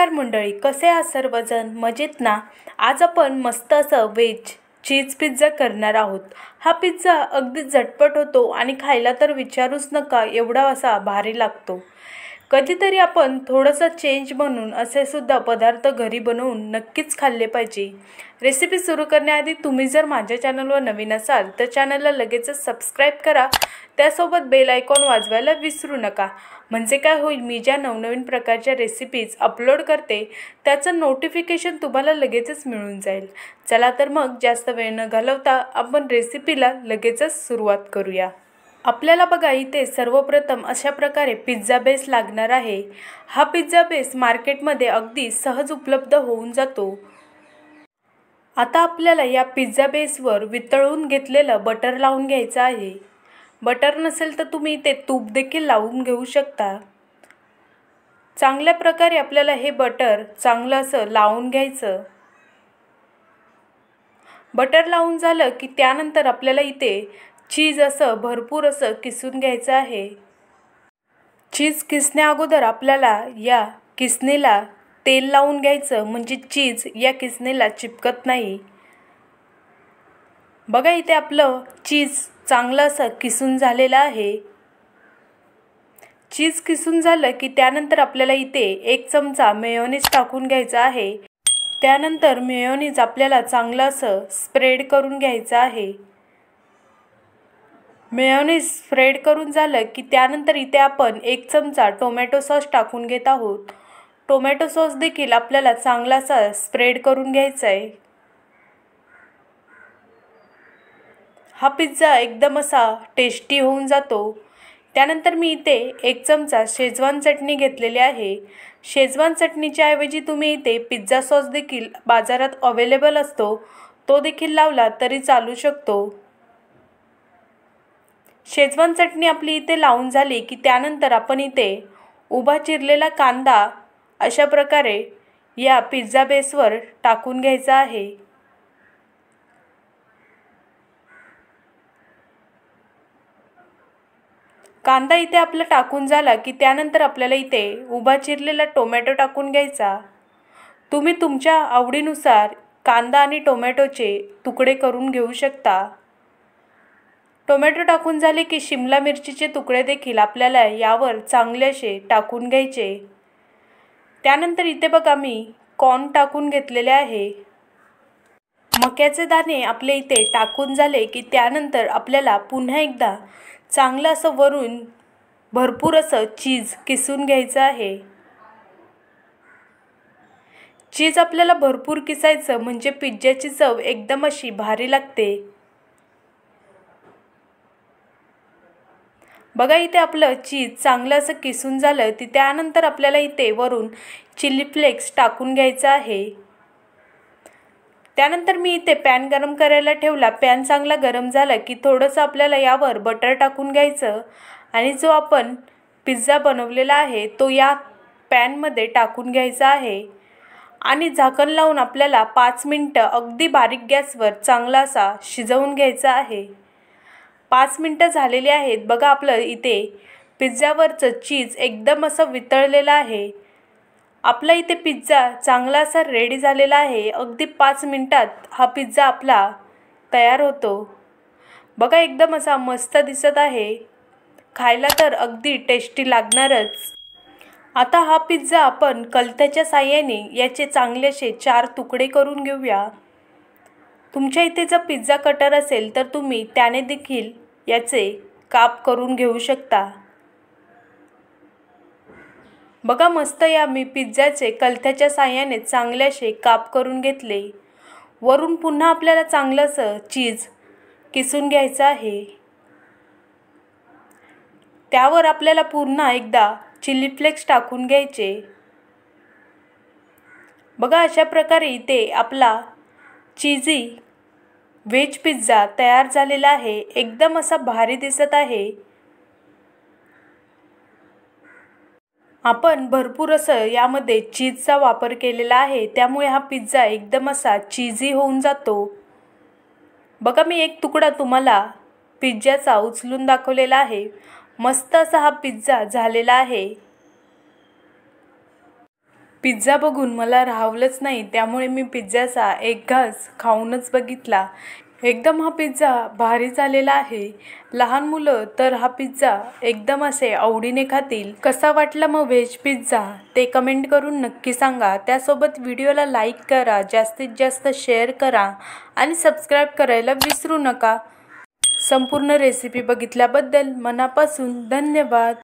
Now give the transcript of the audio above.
नमस्कार मंडळी कसे आहात सर्वजण मजेत ना आज आपण मस्त असं वेज चीज पिझ्झा करणार आहोत हा पिझ्झा अगदी झटपट होतो आणि खायला तर विचारूच नका एवढा असा भारी लागतो कधीतरी आपण थोडंसं चेंज म्हणून असे सुद्धा पदार्थ घरी बनवून नक्कीच खाल्ले पाहिजे रेसिपी सुरू करण्याआधी तुम्ही जर माझ्या चॅनलवर नवीन असाल तर चॅनलला लगेचच सबस्क्राईब करा त्यासोबत बेल आयकॉन वाजवायला विसरू नका म्हणजे काय होईल मी ज्या नवनवीन प्रकारच्या रेसिपीज अपलोड करते त्याचं नोटिफिकेशन तुम्हाला लगेचच मिळून जाईल चला तर मग जास्त वेळ न घालवता आपण रेसिपीला लगेचच सुरुवात करूया आपल्याला बघा इथे सर्वप्रथम अशा प्रकारे पिझ्झा बेस लागणार आहे हा पिझ्झा बेस मार्केटमध्ये अगदी सहज उपलब्ध होऊन जातो आता आपल्याला या पिझ्झा बेसवर वितळून घेतलेलं बटर लावून घ्यायचं आहे बटर नसेल तर तुम्ही इथे तूप देखील लावून घेऊ शकता चांगल्या प्रकारे आपल्याला हे बटर चांगलं असं लावून घ्यायचं बटर लावून झालं की त्यानंतर आपल्याला इथे चीज असं भरपूर असं किसून घ्यायचं आहे चीज किसण्या अगोदर आपल्याला या किसणीला तेल लावून घ्यायचं म्हणजे चीज या किसणीला चिपकत नाही बघा इथे आपलं चीज चांगलं असं किसून झालेलं आहे चीज किसून झालं की त्यानंतर आपल्याला इथे एक चमचा मेयोनीज टाकून घ्यायचा आहे त्यानंतर मेयोनीज आपल्याला चांगलं असं स्प्रेड करून घ्यायचं आहे मेयोनीज स्प्रेड करून झालं की त्यानंतर इथे आपण एक चमचा टोमॅटो सॉस टाकून घेत आहोत टोमॅटो सॉस देखील आपल्याला चांगलासा स्प्रेड करून घ्यायचा आहे हा पिझ्झा एकदम असा टेस्टी होऊन जातो त्यानंतर मी इथे एक चमचा शेजवान चटणी घेतलेली आहे शेजवान चटणीच्या ऐवजी तुम्ही इथे पिझ्झा सॉस देखील बाजारात अवेलेबल असतो तो देखील लावला तरी चालू शकतो शेजवान चटणी आपली इथे लावून झाली की त्यानंतर आपण इथे उभा चिरलेला कांदा अशा प्रकारे या पिझ्झा बेसवर टाकून घ्यायचा आहे कांदा इथे आपला टाकून झाला की त्यानंतर आपल्याला इथे उभा चिरलेला टोमॅटो टाकून घ्यायचा तुम्ही तुमच्या आवडीनुसार कांदा आणि टोमॅटोचे तुकडे करून घेऊ शकता टोमॅटो टाकून झाले की शिमला मिरचीचे तुकडे देखील आपल्याला यावर असे टाकून घ्यायचे त्यानंतर इथे बघा मी कॉर्न टाकून घेतलेले आहे मक्याचे दाणे आपले इथे टाकून झाले की त्यानंतर आपल्याला पुन्हा एकदा चांगलं असं वरून भरपूर असं चीज किसून घ्यायचं आहे चीज आपल्याला भरपूर किसायचं म्हणजे पिझ्झ्याची चव एकदम अशी भारी लागते बघा इथे आपलं चीज चांगलं असं किसून झालं ती त्यानंतर आपल्याला इथे वरून चिली फ्लेक्स टाकून घ्यायचं आहे त्यानंतर मी इथे पॅन गरम करायला ठेवला पॅन चांगला गरम झाला की थोडंसं आपल्याला यावर बटर टाकून घ्यायचं आणि जो आपण पिझ्झा बनवलेला आहे तो या पॅनमध्ये टाकून घ्यायचा आहे आणि झाकण लावून आपल्याला पाच मिनटं अगदी बारीक गॅसवर चांगला असा शिजवून घ्यायचा आहे पाच मिनटं झालेली आहेत बघा आपलं इथे पिझ्झावरचं चीज एकदम असं वितळलेलं आहे आपला इथे पिझ्झा चांगला असा रेडी झालेला आहे अगदी पाच मिनटात हा पिझ्झा आपला तयार होतो बघा एकदम असा मस्त दिसत आहे खायला तर अगदी टेस्टी लागणारच आता हा पिझ्झा आपण कलत्याच्या साह्याने याचे असे चार तुकडे करून घेऊया तुमच्या इथे जर पिझ्झा कटर असेल तर तुम्ही त्याने देखील याचे काप करून घेऊ शकता बघा मस्त या मी पिझ्झाचे कलथ्याच्या साह्याने चांगल्याशे काप करून घेतले वरून पुन्हा आपल्याला चांगलंसं चीज किसून घ्यायचं आहे त्यावर आपल्याला पुन्हा एकदा चिली फ्लेक्स टाकून घ्यायचे बघा अशा प्रकारे इथे आपला चीजी व्हेज पिझ्झा तयार झालेला आहे एकदम असा भारी दिसत आहे आपण भरपूर असं यामध्ये चीजचा वापर केलेला आहे त्यामुळे हा पिझ्झा एकदम असा चीजी होऊन जातो बघा मी एक तुकडा तुम्हाला पिझ्झाचा उचलून दाखवलेला आहे मस्त असा हा पिझ्झा झालेला आहे पिझ्झा बघून मला राहावलंच नाही त्यामुळे मी पिझ्झाचा एक घास खाऊनच बघितला एकदम हा पिझ्झा भारी झालेला आहे लहान मुलं तर हा पिझ्झा एकदम असे आवडीने खातील कसा वाटला मग व्हेज पिझ्झा ते कमेंट करून नक्की सांगा त्यासोबत व्हिडिओला लाईक करा जास्तीत जास्त शेअर करा आणि सबस्क्राईब करायला विसरू नका संपूर्ण रेसिपी बघितल्याबद्दल मनापासून धन्यवाद